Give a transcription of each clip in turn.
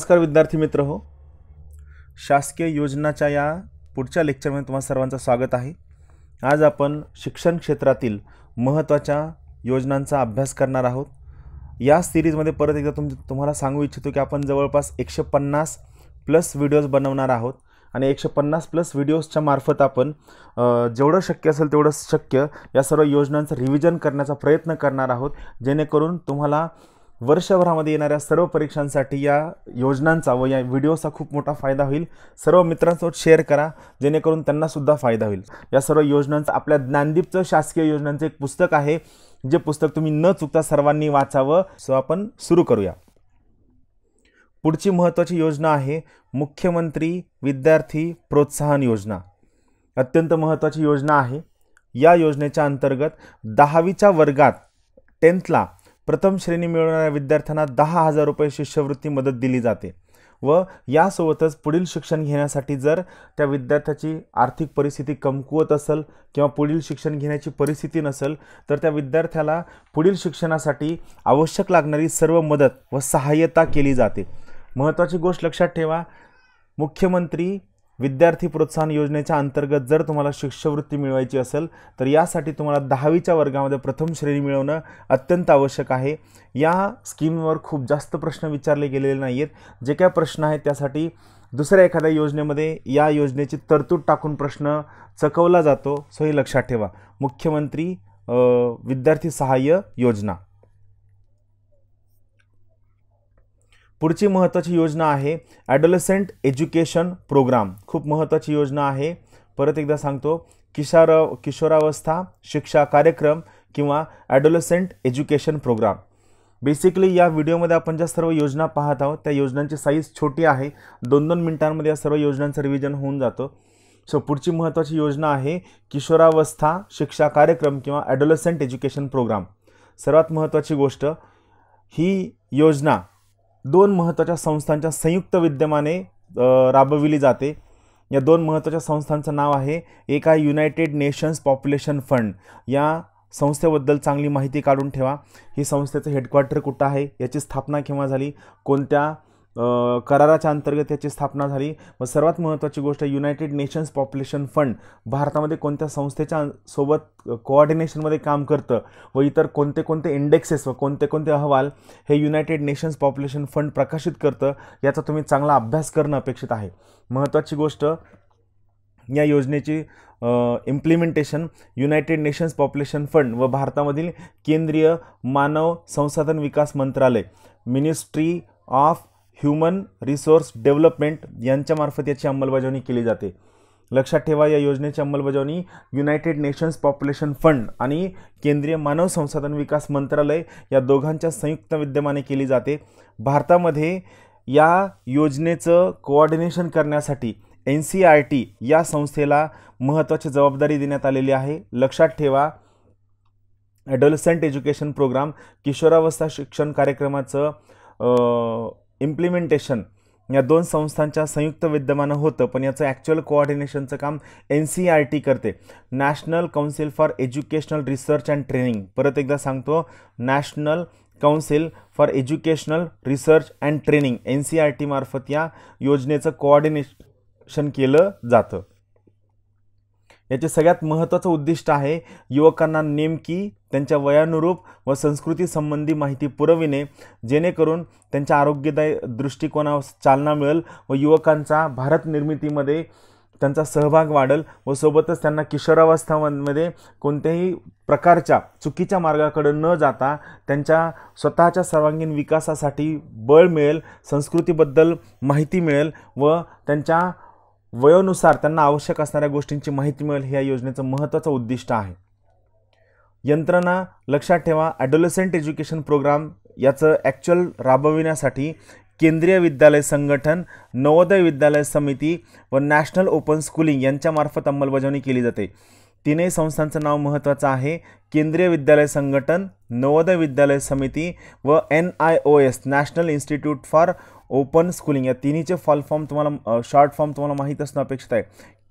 नमस्कार विद्यार्थी मित्र हो शासकीय योजनाच्या या पुढच्या लेक्चरमध्ये तुम्हाला सर्वांचं स्वागत आहे आज आपण शिक्षण क्षेत्रातील महत्त्वाच्या योजनांचा अभ्यास करणार आहोत या सिरीजमध्ये परत एकदा तुम तुम्हाला सांगू इच्छितो की आपण जवळपास एकशे पन्नास प्लस व्हिडिओज बनवणार आहोत आणि एकशे पन्नास प्लस व्हिडिओजच्या मार्फत आपण जेवढं शक्य असेल तेवढं शक्य या सर्व योजनांचं रिव्हिजन करण्याचा प्रयत्न करणार आहोत जेणेकरून तुम्हाला वर्षभरामध्ये येणाऱ्या सर्व परीक्षांसाठी या योजनांचा व या व्हिडिओचा खूप मोठा फायदा होईल सर्व मित्रांसोबत शेअर करा जेणेकरून त्यांनासुद्धा फायदा होईल या सर्व योजनांचा आपल्या ज्ञानदीपचं शासकीय योजनांचं एक पुस्तक आहे जे पुस्तक तुम्ही न चुकता सर्वांनी वाचावं सो आपण सुरू करूया पुढची महत्त्वाची योजना आहे मुख्यमंत्री विद्यार्थी प्रोत्साहन योजना अत्यंत महत्त्वाची योजना आहे या योजनेच्या अंतर्गत दहावीच्या वर्गात टेन्थला प्रथम श्रेणी मिळवणाऱ्या विद्यार्थ्यांना दहा हजार रुपये शिष्यवृत्ती मदत दिली जाते व यासोबतच पुढील शिक्षण घेण्यासाठी जर त्या विद्यार्थ्याची आर्थिक परिस्थिती कमकुवत असेल किंवा पुढील शिक्षण घेण्याची परिस्थिती नसेल तर त्या विद्यार्थ्याला पुढील शिक्षणासाठी आवश्यक लागणारी सर्व मदत व सहाय्यता केली जाते महत्त्वाची गोष्ट लक्षात ठेवा मुख्यमंत्री विद्यार्थी प्रोत्साहन योजनेच्या अंतर्गत जर तुम्हाला शिष्यवृत्ती मिळवायची असेल तर यासाठी तुम्हाला दहावीच्या वर्गामध्ये प्रथम श्रेणी मिळवणं अत्यंत आवश्यक आहे या स्कीमवर खूप जास्त प्रश्न विचारले गेलेले नाही आहेत जे काय प्रश्न आहेत त्यासाठी दुसऱ्या एखाद्या योजनेमध्ये या योजनेची तरतूद टाकून प्रश्न चकवला जातो सो हे लक्षात ठेवा मुख्यमंत्री विद्यार्थी सहाय्य योजना पुढची महत्त्वाची योजना आहे ॲडोलसेंट एज्युकेशन प्रोग्राम खूप महत्त्वाची योजना आहे परत एकदा सांगतो किशार किशोरावस्था शिक्षा कार्यक्रम किंवा ॲडोलसेंट एज्युकेशन प्रोग्राम बेसिकली या व्हिडिओमध्ये आपण ज्या सर्व योजना पाहत आहोत त्या योजनांची साईज छोटी आहे दोन दोन मिनिटांमध्ये या सर्व योजनांचं रिव्हिजन होऊन जातो सो पुढची महत्त्वाची योजना आहे किशोरावस्था शिक्षा कार्यक्रम किंवा ॲडोलसेंट एज्युकेशन प्रोग्राम सर्वात महत्त्वाची गोष्ट ही योजना दोन महत्त्वाच्या संस्थांच्या संयुक्त विद्यमाने राबविली जाते या दोन महत्त्वाच्या संस्थांचं नाव आहे एक आहे युनायटेड नेशन्स पॉप्युलेशन फंड या संस्थेबद्दल चांगली माहिती काढून ठेवा ही संस्थेचं हेडक्वार्टर कुठं आहे याची स्थापना केव्हा झाली कोणत्या कराराच्या अंतर्गत याची स्थापना झाली व सर्वात महत्त्वाची गोष्ट युनायटेड नेशन्स पॉप्युलेशन फंड भारतामध्ये कोणत्या संस्थेच्या सोबत कोऑर्डिनेशनमध्ये काम करतं व इतर कोणते कोणते इंडेक्सेस व कोणते कोणते अहवाल हे युनायटेड नेशन्स पॉप्युलेशन फंड प्रकाशित करतं याचा तुम्ही चांगला अभ्यास करणं अपेक्षित आहे महत्त्वाची गोष्ट या योजनेची implementation United Nations Population Fund व भारतामधील केंद्रीय मानव संसाधन विकास मंत्रालय Ministry of Human Resource Development यांच्यामार्फत याची अंमलबजावणी केली जाते लक्षात ठेवा या योजनेची अंमलबजावणी युनायटेड नेशन्स पॉप्युलेशन फंड आणि केंद्रीय मानव संसाधन विकास मंत्रालय या दोघांच्या संयुक्त विद्यमाने केली जाते भारतामध्ये या योजनेचं कोऑर्डिनेशन करण्यासाठी एन सी आर टी या संस्थेला महत्त्वाची जबाबदारी देण्यात आलेली आहे लक्षात ठेवा ॲडोलसंट एज्युकेशन प्रोग्राम किशोरावस्था शिक्षण कार्यक्रमाचं इम्प्लिमेंटेशन या दोन संस्थांच्या संयुक्त विद्यमानं होतं पण याचं ॲक्च्युअल कोऑर्डिनेशनचं काम एन सी आर टी करते National Council for Educational Research and Training परत एकदा सांगतो National Council for Educational Research and Training N C R टीमार्फत या योजनेचं कोऑर्डिनेशन केलं जातं याचे सगळ्यात महत्त्वाचं उद्दिष्ट आहे युवकांना नेमकी त्यांच्या वयानुरूप व संस्कृती संबंधी माहिती पुरविणे जेणेकरून त्यांच्या आरोग्यदायी दृष्टिकोनावर चालना मिळेल व युवकांचा भारत निर्मितीमध्ये त्यांचा सहभाग वाढेल व सोबतच त्यांना किशोरावस्थामध्ये कोणत्याही प्रकारच्या चुकीच्या मार्गाकडे न जाता त्यांच्या स्वतःच्या सर्वांगीण विकासासाठी बळ मिळेल संस्कृतीबद्दल माहिती मिळेल व त्यांच्या वयोनुसार त्यांना आवश्यक असणाऱ्या गोष्टींची माहिती मिळेल हे या योजनेचं महत्त्वाचं उद्दिष्ट आहे यंत्रणा लक्षात ठेवा ॲडोलसेंट एज्युकेशन प्रोग्राम याचं ॲक्च्युअल राबविण्यासाठी केंद्रीय विद्यालय संघटन नवोदय विद्यालय समिती व नॅशनल ओपन स्कूलिंग यांच्यामार्फत अंमलबजावणी केली जाते तिन्ही संस्थांचं नाव महत्त्वाचं आहे केंद्रीय विद्यालय संघटन नवोदय विद्यालय समिती व N I O S National Institute for Open Schooling या तिन्हीचे फॉल फॉर्म तुम्हाला शॉर्ट फॉर्म तुम्हाला माहीत असणं अपेक्षित आहे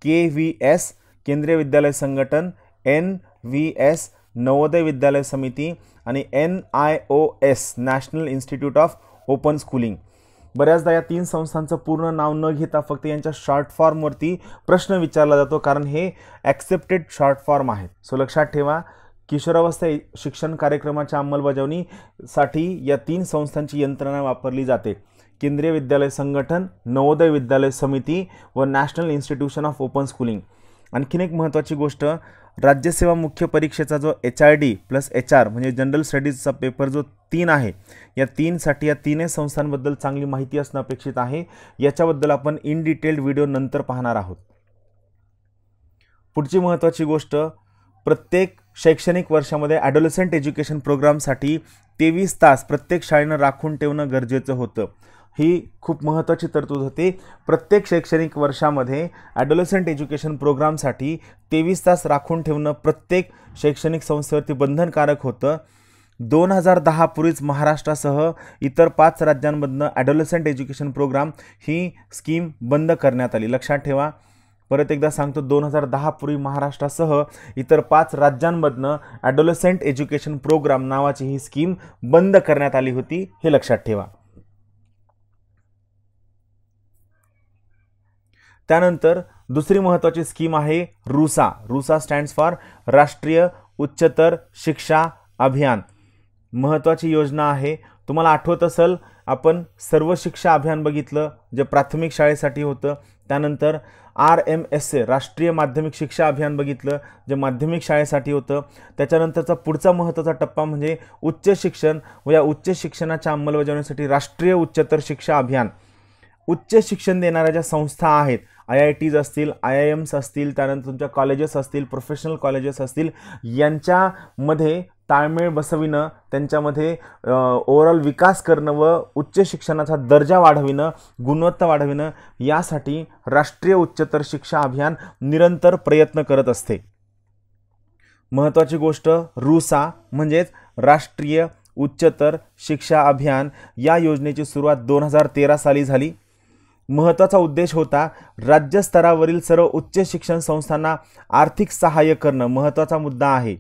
के व्ही एस केंद्रीय विद्यालय संघटन N V S Navodaya Vidyalaya Samiti आणि N I O S National Institute of Open Schooling बऱ्याचदा या तीन संस्थांचं पूर्ण नाव न घेता फक्त यांच्या शॉर्ट फॉर्मवरती प्रश्न विचारला जातो कारण हे ॲक्सेप्टेड शॉर्ट फॉर्म आहेत सो लक्षात ठेवा किशोरावस्था शिक्षण कार्यक्रमाच्या अंमलबजावणीसाठी या तीन संस्थांची यंत्रणा वापरली जाते केंद्रीय विद्यालय संघटन नवोदय विद्यालय समिती व National Institution of Open Schooling आणखीन एक महत्त्वाची गोष्ट राज्यसेवा मुख्य परीक्षेचा जो H I D plus H R म्हणजे जनरल स्टडीजचा पेपर जो तीन आहे या तीनसाठी या तीनही संस्थांबद्दल चांगली माहिती असणं अपेक्षित आहे याच्याबद्दल आपण इन डिटेल्ड व्हिडिओ नंतर पाहणार आहोत पुढची महत्त्वाची गोष्ट प्रत्येक शैक्षणिक वर्षामध्ये ॲडोलसंट एज्युकेशन प्रोग्रामसाठी तेवीस तास प्रत्येक शाळेनं राखून ठेवणं गरजेचं होतं ही खूप महत्त्वाची तरतूद होते प्रत्येक शैक्षणिक वर्षामध्ये ॲडोलसंट एज्युकेशन प्रोग्रामसाठी तेवीस तास राखून ठेवणं प्रत्येक शैक्षणिक संस्थेवरती बंधनकारक होतं दोन हजार दहापूर्वीच महाराष्ट्रासह इतर पाच राज्यांमधनं ॲडोलसंट एज्युकेशन प्रोग्राम ही स्कीम बंद करण्यात आली लक्षात ठेवा परत एकदा सांगतो दोन हजार दहापूर्वी महाराष्ट्रासह इतर पाच राज्यांमधनं ॲडोलसंट एज्युकेशन प्रोग्राम नावाची ही स्कीम बंद करण्यात आली होती हे लक्षात ठेवा त्यानंतर दुसरी महत्त्वाची स्कीम आहे रुसा रुसा स्टँड्स फॉर राष्ट्रीय उच्चतर शिक्षा अभियान महत्त्वाची योजना आहे तुम्हाला आठवत असेल आपण सर्व शिक्षा अभियान बघितलं जे प्राथमिक शाळेसाठी होतं त्यानंतर आर एम एस ए राष्ट्रीय माध्यमिक शिक्षा अभियान बघितलं जे माध्यमिक शाळेसाठी होतं त्याच्यानंतरचा पुढचा महत्त्वाचा टप्पा म्हणजे उच्च शिक्षण व या उच्च शिक्षणाच्या अंमलबजावणीसाठी राष्ट्रीय उच्चतर शिक्षा अभियान उच्च शिक्षण देणाऱ्या ज्या संस्था आहेत आय आय टीज असतील आय आय एम्स असतील त्यानंतर तुमच्या कॉलेजेस असतील प्रोफेशनल कॉलेजेस असतील यांच्यामध्ये ताळमेळ बसविणं त्यांच्यामध्ये ओवरऑल विकास करणं व उच्च शिक्षणाचा दर्जा वाढविणं गुणवत्ता वाढविणं यासाठी राष्ट्रीय उच्चतर शिक्षा अभियान निरंतर प्रयत्न करत असते महत्त्वाची गोष्ट रुसा म्हणजेच राष्ट्रीय उच्चतर शिक्षा अभियान या योजनेची सुरुवात दोन हजार तेरा साली झाली महत्त्वाचा उद्देश होता राज्यस्तरावरील सर्व उच्च शिक्षण संस्थांना आर्थिक सहाय्य करणं महत्त्वाचा मुद्दा आहे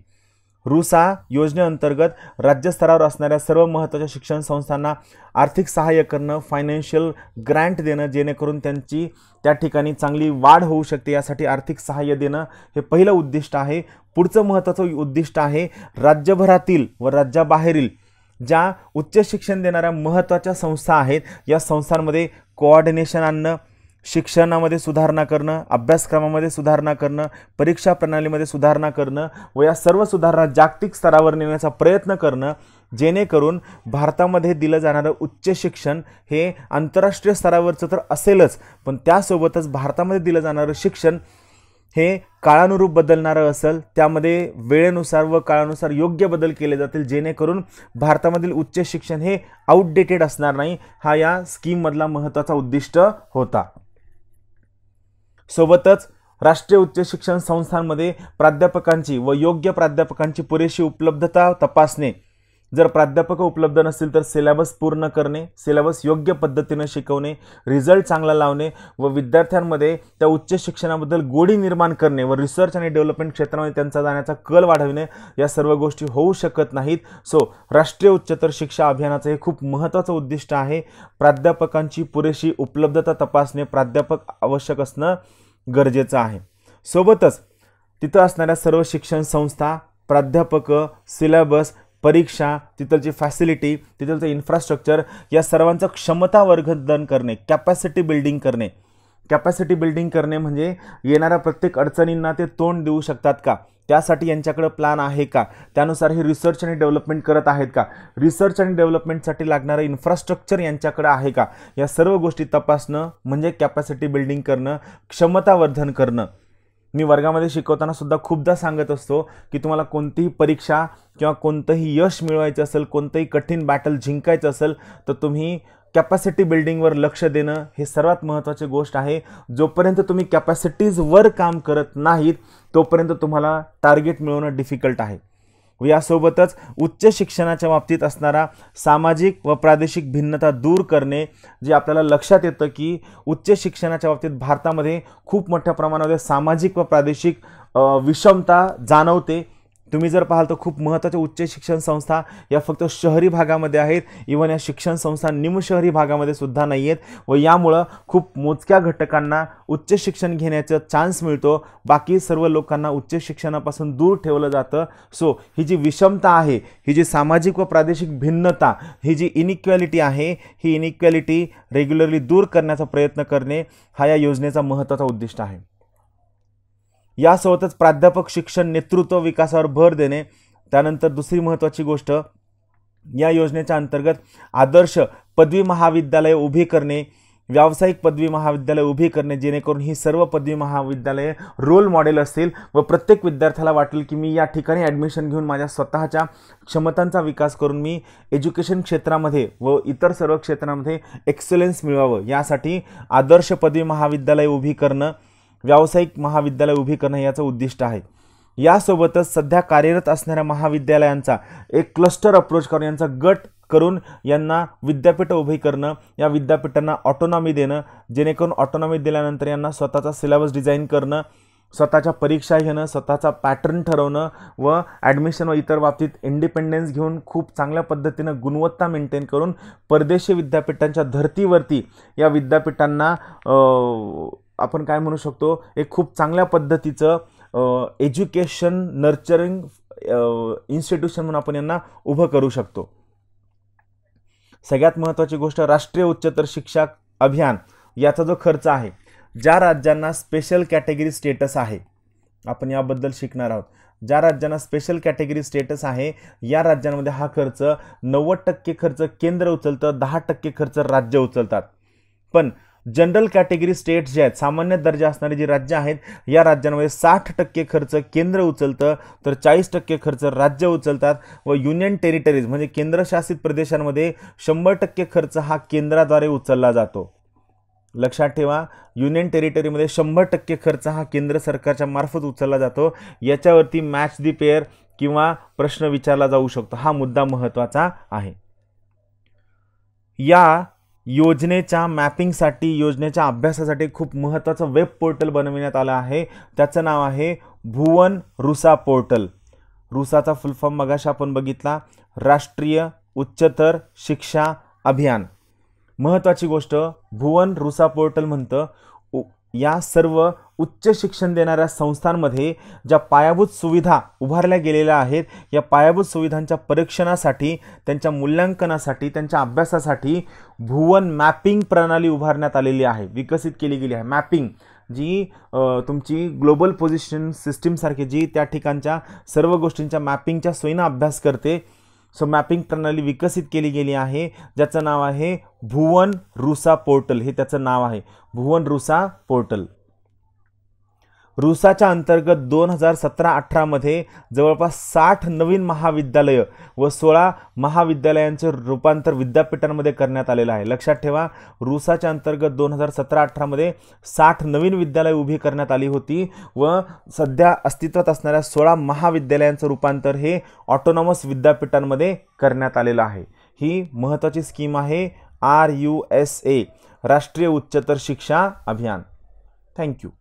रुसा योजनेअंतर्गत राज्यस्तरावर असणाऱ्या सर्व महत्त्वाच्या शिक्षण संस्थांना आर्थिक सहाय्य करणं फायनान्शियल ग्रँट देणं जेणेकरून त्यांची त्या ठिकाणी चांगली वाढ होऊ शकते यासाठी आर्थिक सहाय्य देणं हे पहिलं उद्दिष्ट आहे पुढचं महत्त्वाचं उद्दिष्ट आहे राज्यभरातील व राज्याबाहेरील ज्या उच्च शिक्षण देणाऱ्या महत्त्वाच्या संस्था आहेत या संस्थांमध्ये कोऑर्डिनेशन आणणं शिक्षणामध्ये सुधारणा करणं अभ्यासक्रमामध्ये सुधारणा करणं परीक्षा प्रणालीमध्ये सुधारणा करणं व या सर्व सुधारणा जागतिक स्तरावर नेण्याचा प्रयत्न करणं जेणेकरून भारतामध्ये दिलं जाणारं उच्च शिक्षण हे आंतरराष्ट्रीय स्तरावरचं तर असेलच पण त्यासोबतच भारतामध्ये दिलं जाणारं शिक्षण हे काळानुरूप बदलणारं असेल त्यामध्ये वेळेनुसार व काळानुसार योग्य बदल केले जातील जेणेकरून भारतामधील उच्च शिक्षण हे आउटडेटेड असणार नाही हा या स्कीममधला महत्त्वाचा उद्दिष्ट होता सोबतच राष्ट्रीय उच्च शिक्षण संस्थांमध्ये प्राध्यापकांची व योग्य प्राध्यापकांची पुरेशी उपलब्धता तपासणे जर प्राध्यापक उपलब्ध नसतील तर सिलेबस पूर्ण करणे सिलेबस योग्य पद्धतीनं शिकवणे रिझल्ट चांगला लावणे व विद्यार्थ्यांमध्ये त्या उच्च शिक्षणाबद्दल गोडी निर्माण करणे व रिसर्च आणि डेव्हलपमेंट क्षेत्रामध्ये त्यांचा जाण्याचा कल वाढविणे या सर्व गोष्टी होऊ शकत नाहीत सो राष्ट्रीय उच्चतर शिक्षा अभियानाचं हे खूप महत्त्वाचं उद्दिष्ट आहे प्राध्यापकांची पुरेशी उपलब्धता तपासणे प्राध्यापक आवश्यक असणं गरजेचं आहे सोबतच तिथं असणाऱ्या सर्व शिक्षण संस्था प्राध्यापक सिलेबस परीक्षा तिथलची फॅसिलिटी तिथलचं इन्फ्रास्ट्रक्चर या सर्वांचं क्षमता वर्धन करणे कॅपॅसिटी बिल्डिंग करणे कॅपॅसिटी बिल्डिंग करणे म्हणजे येणाऱ्या प्रत्येक अडचणींना ते तोंड देऊ शकतात का त्यासाठी यांच्याकडं प्लॅन आहे का त्यानुसार हे रिसर्च आणि डेव्हलपमेंट करत आहेत का रिसर्च आणि डेव्हलपमेंटसाठी लागणारं इन्फ्रास्ट्रक्चर यांच्याकडं आहे का या सर्व गोष्टी तपासणं म्हणजे कॅपॅसिटी बिल्डिंग करणं क्षमतावर्धन करणं मी वर्गामध्ये शिकवताना सुद्धा खूपदा सांगत असतो की तुम्हाला कोणतीही परीक्षा किंवा कोणतंही यश मिळवायचं असेल कोणतंही कठीण बॅटल जिंकायचं असेल तर तुम्ही कॅपॅसिटी बिल्डिंगवर लक्ष देणं हे सर्वात महत्त्वाची गोष्ट आहे जोपर्यंत तुम्ही कॅपॅसिटीजवर काम करत नाहीत तोपर्यंत तुम्हाला टार्गेट मिळवणं डिफिकल्ट आहे यासोबतच उच्च शिक्षणाच्या बाबतीत असणारा सामाजिक व प्रादेशिक भिन्नता दूर करणे जे आपल्याला लक्षात येतं की उच्च शिक्षणाच्या बाबतीत भारतामध्ये खूप मोठ्या प्रमाणामध्ये सामाजिक व प्रादेशिक विषमता जाणवते तुम्ही जर पाहाल तर खूप महत्त्वाच्या उच्च शिक्षण संस्था या फक्त शहरी भागामध्ये आहेत इवन या शिक्षण संस्था निमशहरी भागामध्ये सुद्धा नाही आहेत व यामुळं खूप मोजक्या घटकांना उच्च शिक्षण घेण्याचा चान्स मिळतो बाकी सर्व लोकांना उच्च शिक्षणापासून दूर ठेवलं जातं सो ही जी विषमता आहे ही जी सामाजिक व प्रादेशिक भिन्नता ही जी इनइक्वॅलिटी आहे ही इनइक्वॅलिटी रेग्युलरली दूर करण्याचा प्रयत्न करणे हा या योजनेचा महत्त्वाचा उद्दिष्ट आहे यासोबतच प्राध्यापक शिक्षण नेतृत्व विकासावर भर देणे त्यानंतर दुसरी महत्त्वाची गोष्ट या योजनेच्या अंतर्गत आदर्श पदवी महाविद्यालय उभी करणे व्यावसायिक पदवी महाविद्यालय उभी करणे जेणेकरून ही सर्व पदवी महाविद्यालये रोल मॉडेल असतील व प्रत्येक विद्यार्थ्याला वाटेल की मी या ठिकाणी ॲडमिशन घेऊन माझ्या स्वतःच्या क्षमतांचा विकास करून मी एज्युकेशन क्षेत्रामध्ये व इतर सर्व क्षेत्रामध्ये एक्सलन्स मिळवावं यासाठी आदर्श पदवी महाविद्यालय उभी करणं व्यावसायिक महाविद्यालय उभी करणं याचं उद्दिष्ट आहे यासोबतच सध्या कार्यरत असणाऱ्या महाविद्यालयांचा एक क्लस्टर अप्रोच करून यांचा गट करून यांना विद्यापीठ उभी करणं या विद्यापीठांना ऑटोनॉमी देणं जेणेकरून ऑटोनॉमी दिल्यानंतर यांना स्वतःचा सिलेबस डिझाईन करणं स्वतःच्या परीक्षा घेणं स्वतःचा पॅटर्न ठरवणं व ॲडमिशन व इतर बाबतीत इंडिपेंडन्स घेऊन खूप चांगल्या पद्धतीनं गुणवत्ता मेंटेन करून परदेशी विद्यापीठांच्या धर्तीवरती या विद्यापीठांना आपण काय म्हणू शकतो एक खूप चांगल्या पद्धतीचं एज्युकेशन नर्चरिंग इन्स्टिट्यूशन म्हणून आपण यांना उभं करू शकतो सगळ्यात महत्त्वाची गोष्ट राष्ट्रीय उच्चतर शिक्षा अभियान याचा जो खर्च आहे ज्या राज्यांना स्पेशल कॅटेगरी स्टेटस आहे आपण याबद्दल शिकणार आहोत ज्या राज्यांना स्पेशल कॅटेगरी स्टेटस आहे या राज्यांमध्ये हा खर्च नव्वद टक्के खर्च केंद्र उचलतं दहा टक्के खर्च राज्य उचलतात पण जनरल कॅटेगरी स्टेट्स जे आहेत सामान्य दर्जा असणारे जी राज्य आहेत या राज्यांमध्ये साठ टक्के खर्च केंद्र उचलतं तर चाळीस टक्के खर्च राज्य उचलतात व युनियन टेरिटरीज म्हणजे केंद्रशासित प्रदेशांमध्ये शंभर टक्के खर्च हा केंद्राद्वारे उचलला जातो लक्षात ठेवा युनियन टेरिटरीमध्ये शंभर टक्के खर्च हा केंद्र सरकारच्या मार्फत उचलला जातो याच्यावरती मॅच दी पेअर किंवा प्रश्न विचारला जाऊ शकतो हा मुद्दा महत्त्वाचा आहे या योजनेच्या मॅपिंगसाठी योजनेच्या अभ्यासासाठी खूप महत्त्वाचं वेब पोर्टल बनविण्यात आलं आहे त्याचं नाव आहे भुवन रुसा पोर्टल रुसाचा फुलफॉर्म मगाशी आपण बघितला राष्ट्रीय उच्चतर शिक्षा अभियान महत्त्वाची गोष्ट भुवन रुसा पोर्टल म्हणतं या सर्व उच्च शिक्षण देणाऱ्या संस्थांमध्ये ज्या पायाभूत सुविधा उभारल्या गेलेल्या आहेत या पायाभूत सुविधांच्या परीक्षणासाठी त्यांच्या मूल्यांकनासाठी त्यांच्या अभ्यासासाठी भुवन मॅपिंग प्रणाली उभारण्यात आलेली आहे विकसित केली गेली आहे मॅपिंग जी तुमची ग्लोबल पोझिशन सिस्टीमसारखी जी त्या ठिकाणच्या सर्व गोष्टींच्या मॅपिंगच्या सोयीनं अभ्यास करते सो मॅपिंग प्रणाली विकसित केली गेली आहे ज्याचं नाव आहे भुवन रुसा पोर्टल हे त्याचं नाव आहे भुवन रुसा पोर्टल रुसाच्या अंतर्गत दोन हजार सतरा अठरामध्ये जवळपास साठ नवीन महाविद्यालयं व सोळा महाविद्यालयांचे रूपांतर विद्यापीठांमध्ये करण्यात आलेलं आहे लक्षात ठेवा रुसाच्या अंतर्गत दोन हजार सतरा अठरामध्ये साठ नवीन विद्यालय उभी करण्यात आली होती व सध्या अस्तित्वात असणाऱ्या सोळा महाविद्यालयांचं रूपांतर हे ऑटोनॉमस विद्यापीठांमध्ये करण्यात आलेलं आहे ही महत्त्वाची स्कीम आहे आर यू एस ए राष्ट्रीय उच्चतर शिक्षा अभियान थँक्यू